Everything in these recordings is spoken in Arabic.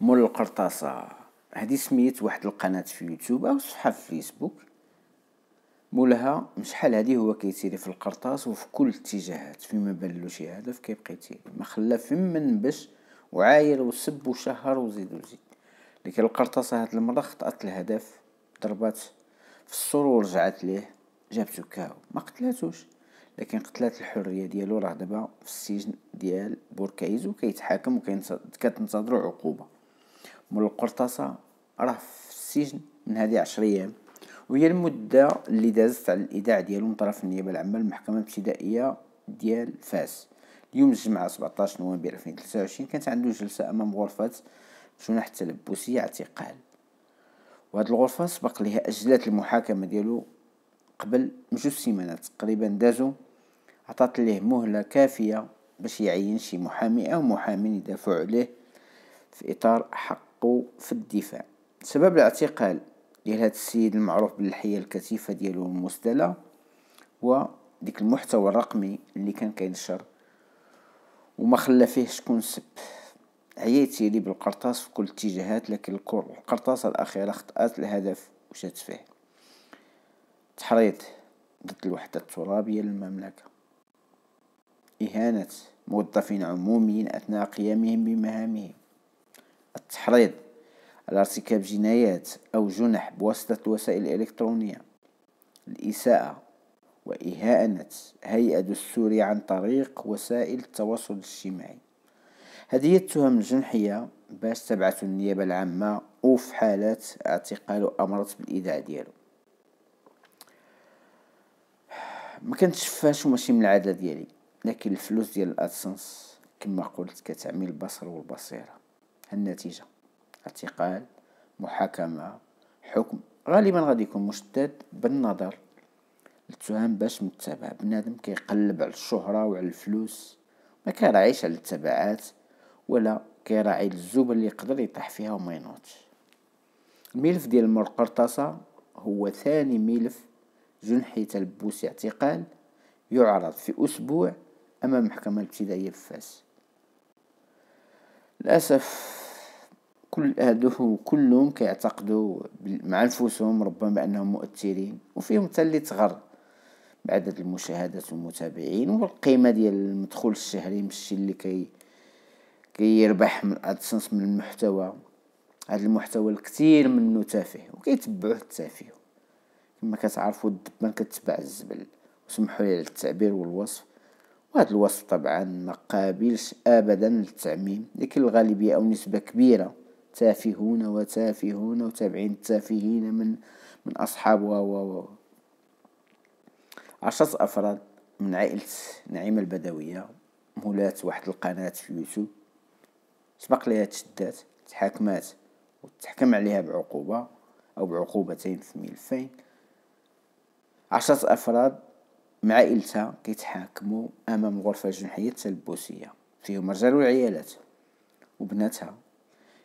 مول القرطاسة هادي سميت واحد القناة في يوتيوب أو صفحة في فيسبوك مولها شحال هادي هو كيتيري في القرطاس وفي كل اتجاهات فيما بان شي هدف كيبقى يتيري ما خلا من بش وعاير وسب وشهر وزيد وزيد لكن القرطاسة هاد المرة خطأت الهدف ضربات في السور ورجعت ليه جابتو كاو ما قتلاتوش لكن قتلات الحرية ديالو راه دابا في السجن ديال بوركايز وكيتحاكم وكتنتظرو عقوبة مول القرطاسة راه في السجن من هذه عشر أيام وهي المدة اللي دازت على الإيداع ديالو من طرف النيابة العامة للمحكمة الابتدائية ديال فاس اليوم الجمعة 17 نوفمبر 2023 كانت عنده جلسة أمام غرفة جناح التلبسي اعتقال وهاد الغرفة سبق لها أجلات المحاكمة ديالو قبل بجوج سيمانات تقريبا دازو عطات ليه مهلة كافية باش يعين شي محامي أو محامين يدافعوا عليه في إطار حق حقه في الدفاع سبب الاعتقال ديال هذا السيد المعروف باللحية الكثيفة ديالو المسدلة هو ديك المحتوى الرقمي اللي كان كينشر وما خلى فيه شكون سب عييتي لي بالقرطاس في كل الاتجاهات لكن القرطاسة الأخيرة خطأت الهدف وشات فيه تحريض ضد الوحدة الترابية للمملكة إهانة موظفين عموميين أثناء قيامهم بمهامهم التحريض على ارتكاب جنايات أو جنح بواسطة الوسائل الإلكترونية الإساءة وإهانة هيئة دستورية عن طريق وسائل التواصل الاجتماعي هذه التهم الجنحية باش تبعث النيابة العامة وفي حالة اعتقال أمرت بالإيداع ديالو ما فاش وماشي من العادة ديالي لكن الفلوس ديال الادسنس كما قلت كتعمي البصر والبصيره النتيجة اعتقال محاكمة حكم غالبا غادي يكون مشتت بالنظر التهم باش متبع بنادم كيقلب على الشهرة وعلى الفلوس ما كيراعيش على التبعات ولا كيراعي الزوبة اللي يقدر يطيح فيها وما ينوضش الملف ديال المرقرطاسة هو ثاني ملف جنحي تلبوس اعتقال يعرض في أسبوع أمام محكمة الابتدائية في فاس للأسف كل هادو كلهم كيعتقدوا مع نفوسهم ربما بانهم مؤثرين وفيهم حتى اللي تغر بعدد المشاهدات والمتابعين والقيمه ديال المدخول الشهري ماشي اللي كي كيربح من ادسنس من المحتوى هذا المحتوى الكثير منه تافه وكيتبعوه التافه كما كتعرفوا الدبان كتبع الزبل وسمحوا لي على التعبير والوصف وهذا الوصف طبعا ما قابلش ابدا للتعميم لكن الغالبيه او نسبه كبيره تافهون وتافهون وتابعين التافهين من من أصحاب و و و عشرة أفراد من عائلة نعيمة البدوية مولات واحد القناة في يوتيوب سبق لها تشدات تحاكمات وتحكم عليها بعقوبة أو بعقوبتين في ملفين عشرة أفراد مع عائلتها كيتحاكموا أمام الغرفة الجنحية التلبسية فيهم رجال وعيالات وبناتها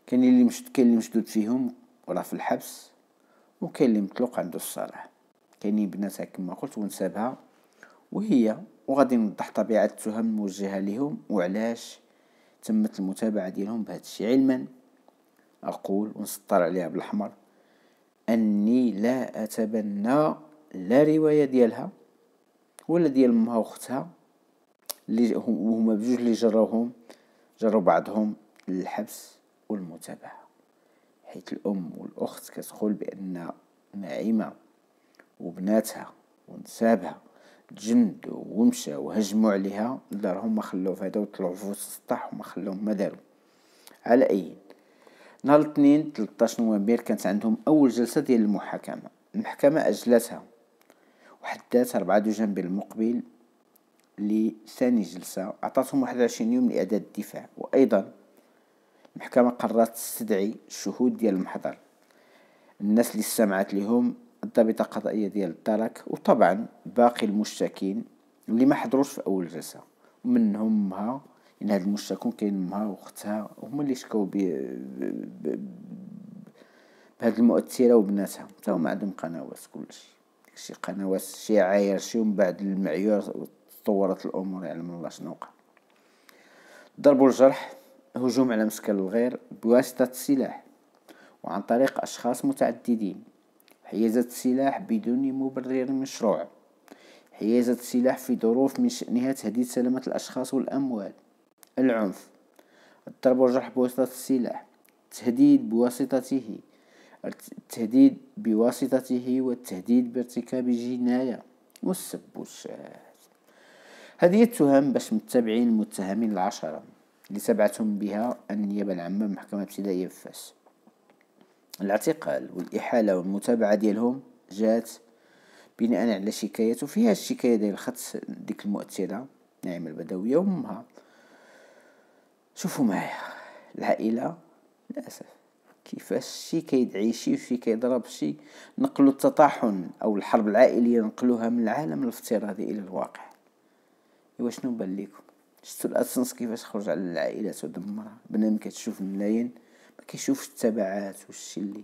كاين اللي مش كاين اللي مشدود فيهم وراه في الحبس وكاين اللي مطلق عنده الصلاح كاينين بناتها كما قلت ونسابها وهي وغادي نوضح طبيعه التهم الموجهه لهم وعلاش تمت المتابعه ديالهم بهذا الشيء علما اقول ونسطر عليها بالاحمر اني لا اتبنى لا روايه ديالها ولا ديال مها وختها اللي هما بجوج اللي جروهم جروا بعضهم للحبس والمتابعة حيث الأم والأخت كتقول بأن نعيمة وبناتها ونسابها تجندوا ومشاو وهجموا عليها دارهم ما خلوه هذا وطلعوا في السطح وما خلوهم ما داروا على اي نهار الاثنين 13 نوفمبر كانت عندهم اول جلسه ديال المحاكمه المحكمه اجلتها وحدات أربعة دجان المقبل لثاني جلسه عطاتهم 21 يوم لاعداد الدفاع وايضا المحكمة قررت تستدعي الشهود ديال المحضر الناس اللي سمعت لهم الضابطة القضائية ديال الدرك وطبعا باقي المشتكين اللي ما حضروش في أول جلسة منهم مها إن هاد المشتكون كاين مها وأختها هما اللي شكاو بهاد المؤثرة وبناتها تا هما عندهم قنوات كلشي شي قنوات شي عاير شي من بعد المعيار تطورت الأمور يعلم الله شنو وقع ضربوا الجرح هجوم على مسكن الغير بواسطة السلاح وعن طريق أشخاص متعددين حيازة السلاح بدون مبرر مشروع حيازة السلاح في ظروف من شأنها تهديد سلامة الأشخاص والأموال العنف الضرب والجرح بواسطة السلاح التهديد بواسطته التهديد بواسطته والتهديد بارتكاب جناية والسب والشهاد هذه التهم باش متابعين المتهمين العشرة لسبعتهم بها النيابة العامة بمحكمة ابتدائية في فاس الاعتقال والإحالة والمتابعة ديالهم جات بناء على شكايات وفيها الشكاية ديال الخط ديك المؤثرة نعيمة البدوية وأمها شوفوا معايا العائلة للأسف كيفاش شي كيدعي شي وشي كيضرب شي نقلوا التطاحن أو الحرب العائلية نقلوها من العالم الافتراضي إلى الواقع إوا شنو بان ليكم شفتوا الاسنس كيفاش خرج على العائلات ودمرها بنادم كتشوف الملايين ما كيشوفش التبعات والشي اللي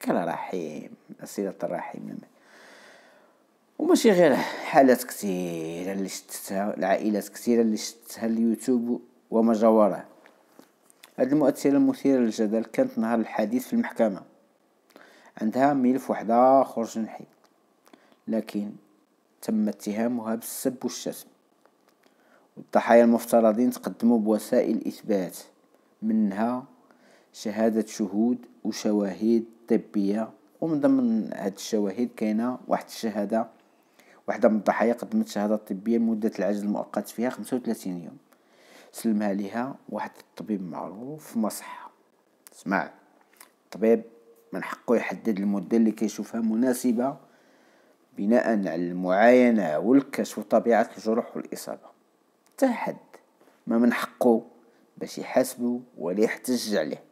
كان رحيم صلة الرحيم وماشي غير حالات كثيرة اللي شتتها العائلات كثيرة اللي شتتها اليوتيوب وما جواره هذه المؤثرة المثيرة للجدل كانت نهار الحديث في المحكمة عندها ملف وحدة خرج نحي لكن تم اتهامها بالسب والشتم الضحايا المفترضين تقدموا بوسائل إثبات منها شهادة شهود وشواهد طبية ومن ضمن هاد الشواهد كاينه واحد الشهادة واحدة من الضحايا قدمت شهادة طبية مدة العجز المؤقت فيها خمسة وثلاثين يوم سلمها لها واحد الطبيب معروف في مصحة سمع الطبيب من حقه يحدد المدة اللي كيشوفها مناسبة بناء على المعاينة والكشف وطبيعة الجروح والإصابة حتى حد ما من حقه باش يحاسبه ولا يحتج عليه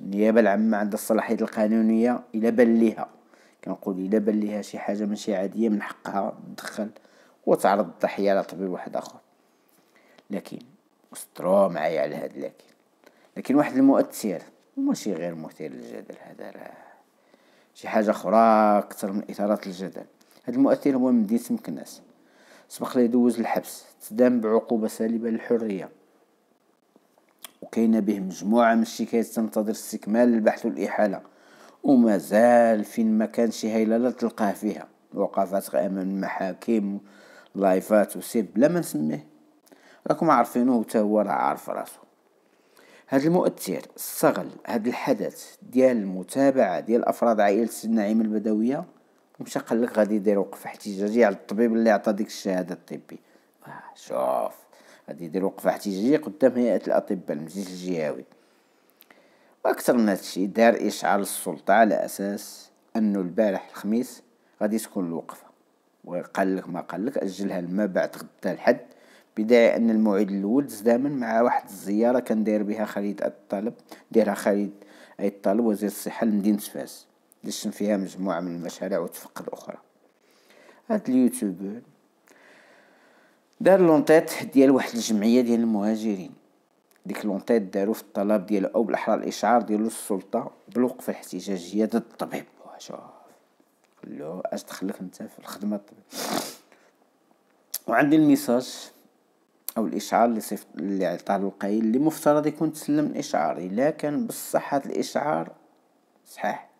النيابة العامة عندها الصلاحيات القانونية إلا بان ليها كنقول إلا بان ليها شي حاجة ماشي عادية من حقها تدخل وتعرض الضحية على طبيب واحد آخر لكن استروا معايا على هاد لكن لكن واحد المؤثر ماشي غير مثير للجدل هذا راه شي حاجة أخرى أكثر من إثارة الجدل هاد المؤثر هو مدينة مكناس سبق ليه دوز الحبس تدام بعقوبة سالبة للحرية وكاين به مجموعة من الشكايات تنتظر استكمال البحث والإحالة ومازال فين ما كان شي لا تلقاه فيها وقفات امام المحاكم لايفات وسب لا ما نسميه راكم عارفينه حتى هو راه عارف راسو هذا المؤثر استغل هذا الحدث ديال المتابعه ديال افراد عائله سيدنا نعيم البدويه مشى قال لك غادي يدير وقفه احتجاجيه على الطبيب اللي عطى ديك الشهاده الطبي آه شوف غادي يدير وقفه احتجاجيه قدام هيئه الاطباء المجلس الجهوي واكثر من هادشي دار اشعار للسلطه على اساس انه البارح الخميس غادي تكون الوقفه وقال لك ما قال لك اجلها لما بعد غدا الحد بداية أن الموعد الأول تزامن مع واحد الزيارة كان داير بها خالد الطالب دايرها خالد أي الطالب وزير الصحة لمدينة فاس دشن فيها مجموعة من المشاريع وتفق الأخرى هاد اليوتيوب دار لونطيط ديال واحد الجمعية ديال المهاجرين ديك لونطيط دارو في الطلب ديالو أو بالأحرى الإشعار ديالو السلطة بالوقف الاحتجاجية ضد الطبيب شوف خلوه اش دخلك انت في الخدمة الطبيب وعندي الميساج او الاشعار اللي صيفط اللي عطاه القايل اللي مفترض يكون تسلم الاشعار الا كان بصح هذا الاشعار صحيح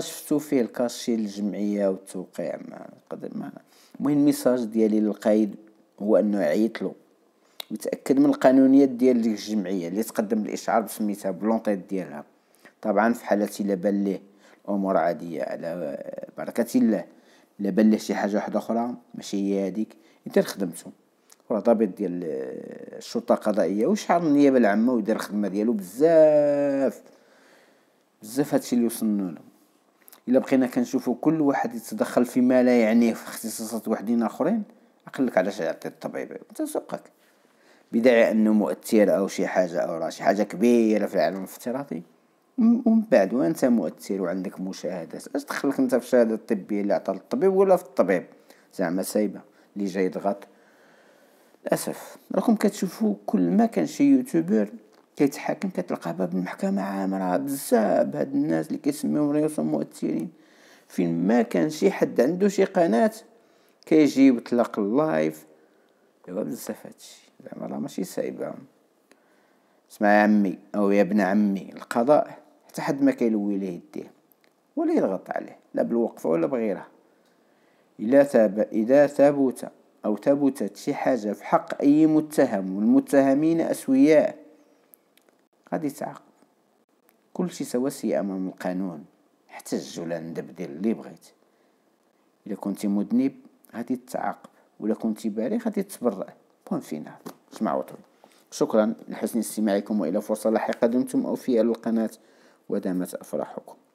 شفتو فيه الكاشي الجمعية والتوقيع ما نقدر ما المهم الميساج ديالي للقايد هو انه عيط له ويتاكد من القانونيه ديال ديك الجمعيه اللي تقدم الاشعار بسميتها بلونطيط ديالها طبعا في حاله الا بان ليه الامور عاديه على بركه الله الا بان ليه شي حاجه واحده اخرى ماشي هي هذيك يدير خدمته راه ضابط ديال الشرطه القضائيه وشعر النيابه العامه ويدير الخدمه ديالو بزاف بزاف هادشي اللي وصلنا له الا بقينا كنشوفوا كل واحد يتدخل فيما لا يعنيه في اختصاصات وحدين اخرين عقلك علاش يعطي الطبيب تسوقك سوقك بداعي انه مؤثر او شي حاجه او راه شي حاجه كبيره في العالم الافتراضي ومن بعد وانت مؤثر وعندك مشاهدات اش دخلك انت في الشهاده الطبيه اللي عطى الطبيب ولا في الطبيب زعما سايبه اللي جاي يضغط للاسف راكم كتشوفوا كل ما كان شي يوتيوبر كيتحاكم كتلقى باب المحكمة عامرة بزاف هاد الناس اللي كيسميوهم ريوسهم مؤثرين فين ما كان شي حد عنده شي قناة كيجي يطلق اللايف دابا بزاف هادشي زعما راه ماشي سايبة اسمع يا عمي او يا ابن عمي القضاء حتى حد ما كيلوي ليه يديه ولا يضغط عليه لا بالوقفة ولا بغيرها إلا ثاب إذا ثبت أو ثبتت شي حاجة في حق أي متهم والمتهمين أسوياء غادي يتعاقب كلشي سواسية أمام القانون احتج ولا ندب ديال اللي بغيت إلا كنتي مذنب غادي تعاقب ولا كنتي بريء غادي تبرأ بون فينال سمعوا وطول شكرا لحسن استماعكم وإلى فرصة لاحقة دمتم أوفياء للقناة ودامت أفراحكم